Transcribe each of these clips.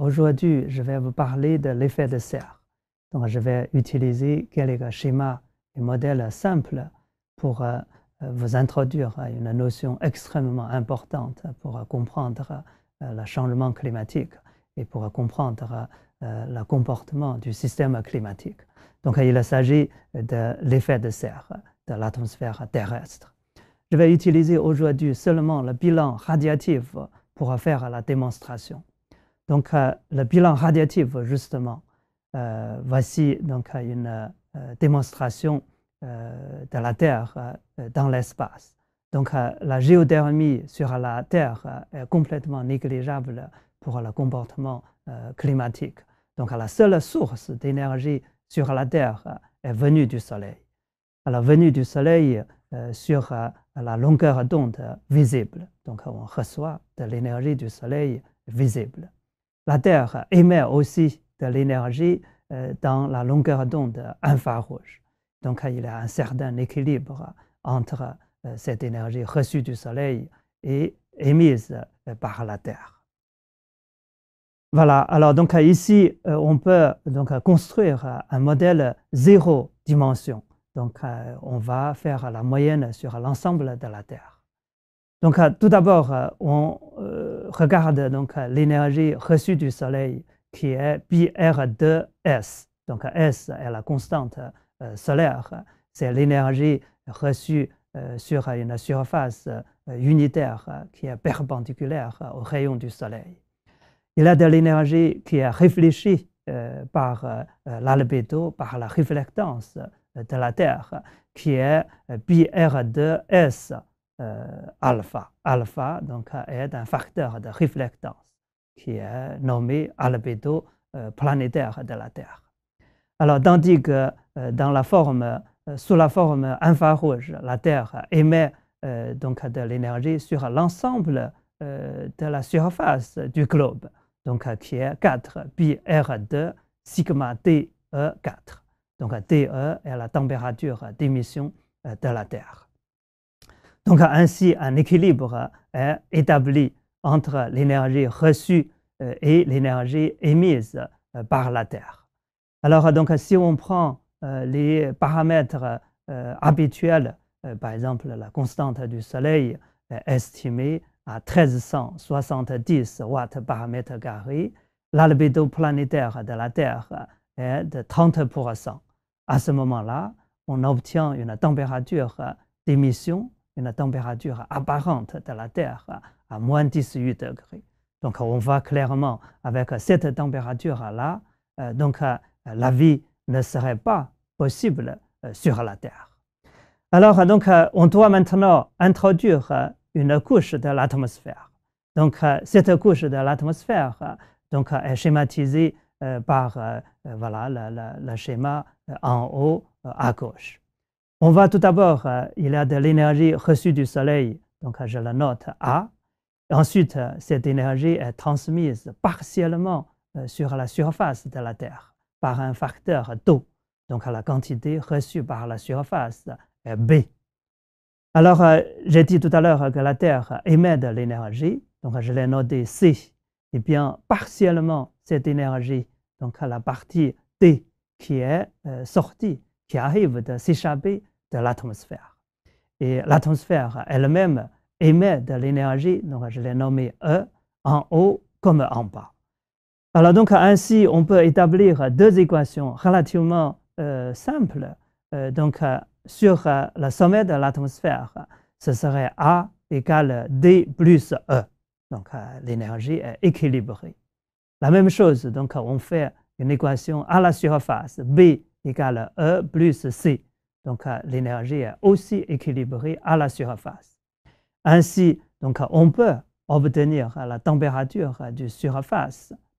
aujourd'hui, je vais vous parler de l'effet de serre. Donc, je vais utiliser quelques schémas et modèles simples pour euh, euh, vous introduire à hein, une notion extrêmement importante pour euh, comprendre le changement climatique et pour comprendre le comportement du système climatique. Donc, il s'agit de l'effet de serre de l'atmosphère terrestre. Je vais utiliser aujourd'hui seulement le bilan radiatif pour faire la démonstration. Donc, euh, le bilan radiatif, justement, euh, voici donc euh, une démonstration de la Terre dans l'espace. Donc, la géothermie sur la Terre est complètement négligeable pour le comportement climatique. Donc, la seule source d'énergie sur la Terre est venue du Soleil. La venue du Soleil sur la longueur d'onde visible. Donc, on reçoit de l'énergie du Soleil visible. La Terre émet aussi de l'énergie euh, dans la longueur d'onde infrarouge. Donc il y a un certain équilibre entre euh, cette énergie reçue du Soleil et émise euh, par la Terre. Voilà, alors donc ici, on peut donc construire un modèle zéro dimension. Donc on va faire la moyenne sur l'ensemble de la Terre. Donc, euh, tout d'abord, euh, on euh, regarde donc l'énergie reçue du Soleil qui est PR2S. Donc, S est la constante solaire. C'est l'énergie reçue sur une surface unitaire qui est perpendiculaire au rayon du Soleil. Il y a de l'énergie qui est réfléchie par l'albédo, par la réflectance de la Terre, qui est br 2 s euh, alpha. Alpha donc, est un facteur de réflectance qui est nommé albedo euh, planétaire de la Terre. Alors, tandis que euh, dans la forme, sous la forme infrarouge, la Terre émet donc de l'énergie sur l'ensemble de la surface du globe, donc qui est 4 pi R2 sigma te 4 Donc Te est la température d'émission de la Terre. Donc ainsi, un équilibre est euh, établi entre l'énergie reçue euh, et l'énergie émise euh, par la Terre. Alors donc si on prend les paramètres habituels, par exemple la constante du Soleil estimée à 1370 watts par mètre carré, l'albédo planétaire de la Terre est de 30%. À ce moment-là, on obtient une température d'émission une température apparente de la Terre à moins 18 degrés. Donc on voit clairement avec cette température-là, euh, donc euh, la vie ne serait pas possible euh, sur la Terre. Alors donc on doit maintenant introduire une couche de l'atmosphère. Donc cette couche de l'atmosphère donc est schématisée par voilà le, schéma en haut à gauche. On voit tout d'abord, euh, il y a de l'énergie reçue du soleil, donc euh, je la note A. Ensuite, euh, cette énergie est transmise partiellement sur la surface de la Terre par un facteur d'eau. Donc la quantité reçue par la surface est B. Alors, j'ai dit tout à l'heure que la Terre émet de l'énergie, donc je l'ai noté C. Eh bien, partiellement, cette énergie, donc la partie D qui est sortie, qui arrive de s'échapper de l'atmosphère. Et l'atmosphère elle-même émet de l'énergie, donc je l'ai nommé E, en haut comme en bas. Alors donc ainsi, on peut établir deux équations relativement euh, simples. Euh, donc euh, sur le sommet de l'atmosphère, ce serait A égale D plus E. Donc l'énergie est équilibrée. La même chose, donc on fait une équation à la surface, B égale E plus C donc ah, l'énergie est aussi équilibrée à la surface. Ainsi, donc, ah, on peut obtenir ah, la température de,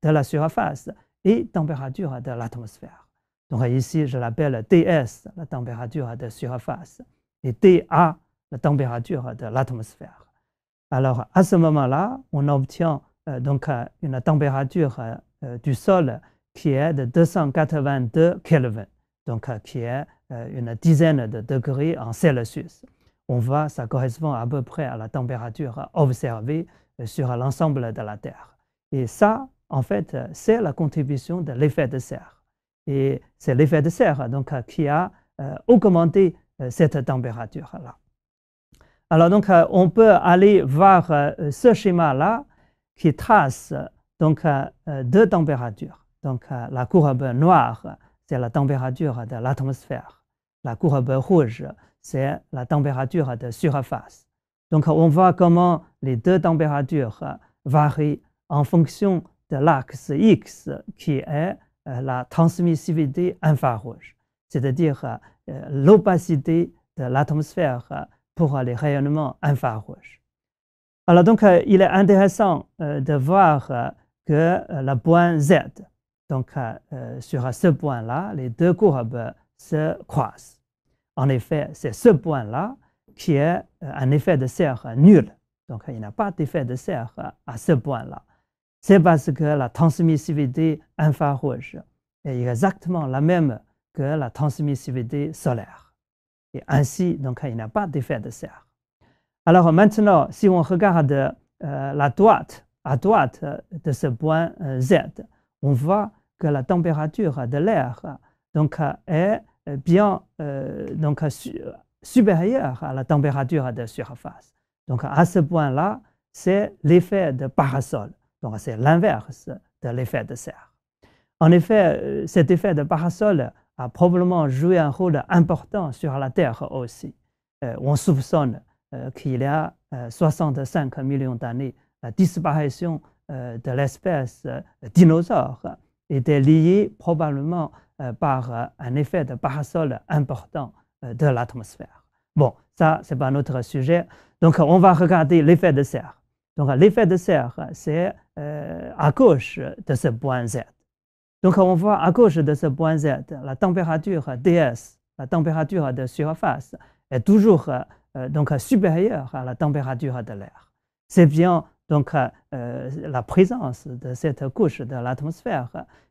la surface et température de l'atmosphère. Donc ici, je l'appelle TS, la température de surface, et TA, la température de l'atmosphère. Alors, à ce moment-là, on obtient euh, donc une température euh, euh, du sol qui est de 282 Kelvin donc euh, qui est euh, une dizaine de degrés en Celsius. On voit, ça correspond à peu près à la température observée euh, sur l'ensemble de la Terre. Et ça, en fait, c'est la contribution de l'effet de serre. Et c'est l'effet de serre qui a augmenté cette température-là. Alors donc, on peut aller voir ce schéma-là qui trace donc deux températures. Donc la courbe noire c'est la température de l'atmosphère. La courbe rouge, c'est la température de surface. Donc, on voit comment les deux températures euh, varient en fonction de l'axe X qui est euh, la transmissivité infrarouge, c'est-à-dire euh, l'opacité de l'atmosphère pour les rayonnements infrarouges. Alors donc, il est intéressant de voir que le point Z donc, euh, euh, sur ce point-là, les deux courbes se croisent. En effet, c'est ce point-là qui est euh, un effet de serre nul. Donc, il n'y a pas d'effet de serre à ce point-là. C'est parce que la transmissivité infrarouge est exactement la même que la transmissivité solaire. Et ainsi, donc, il n'y a pas d'effet de serre. Alors maintenant, si on regarde la droite, à droite de ce point Z, on voit que la température de l'air donc, euh, est bien euh, donc, euh, supérieure à la température de surface. Donc, à ce point-là, c'est l'effet de parasol. Donc, c'est l'inverse de l'effet de serre. En effet, cet effet de parasol a probablement joué un rôle important sur la Terre aussi. on soupçonne qu'il y a 65 millions d'années la disparition de l'espèce dinosaure était lié probablement euh, par euh, un effet de parasol important euh, de l'atmosphère. Bon, ça, ce n'est pas notre sujet. Donc, on va regarder l'effet de serre. Donc, l'effet de serre, c'est à gauche de ce point Z. Donc, on voit à gauche de ce point Z, la température DS, la température de surface, est toujours donc, supérieure à la température de l'air. C'est bien donc, euh, euh, la présence de cette couche de l'atmosphère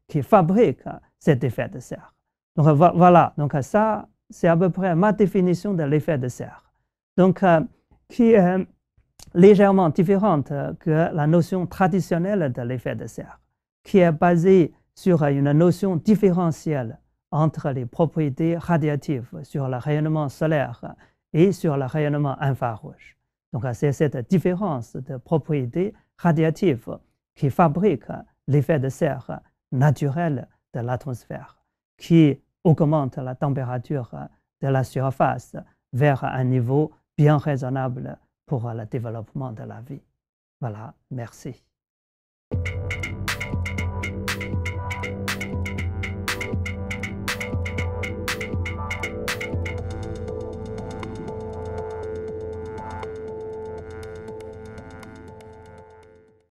qui fabrique cet effet de serre. Donc, euh, voilà. Donc, ça, c'est à peu près ma définition de l'effet de serre. Donc, qui est légèrement différente que la notion traditionnelle de l'effet de serre, qui est basée sur une notion différentielle entre les propriétés radiatives sur le rayonnement solaire et sur le rayonnement infrarouge. Donc c'est cette différence de propriété radiative qui fabrique l'effet de serre naturel de l'atmosphère, qui augmente la température de la surface vers un niveau bien raisonnable pour le développement de la vie. Voilà, merci.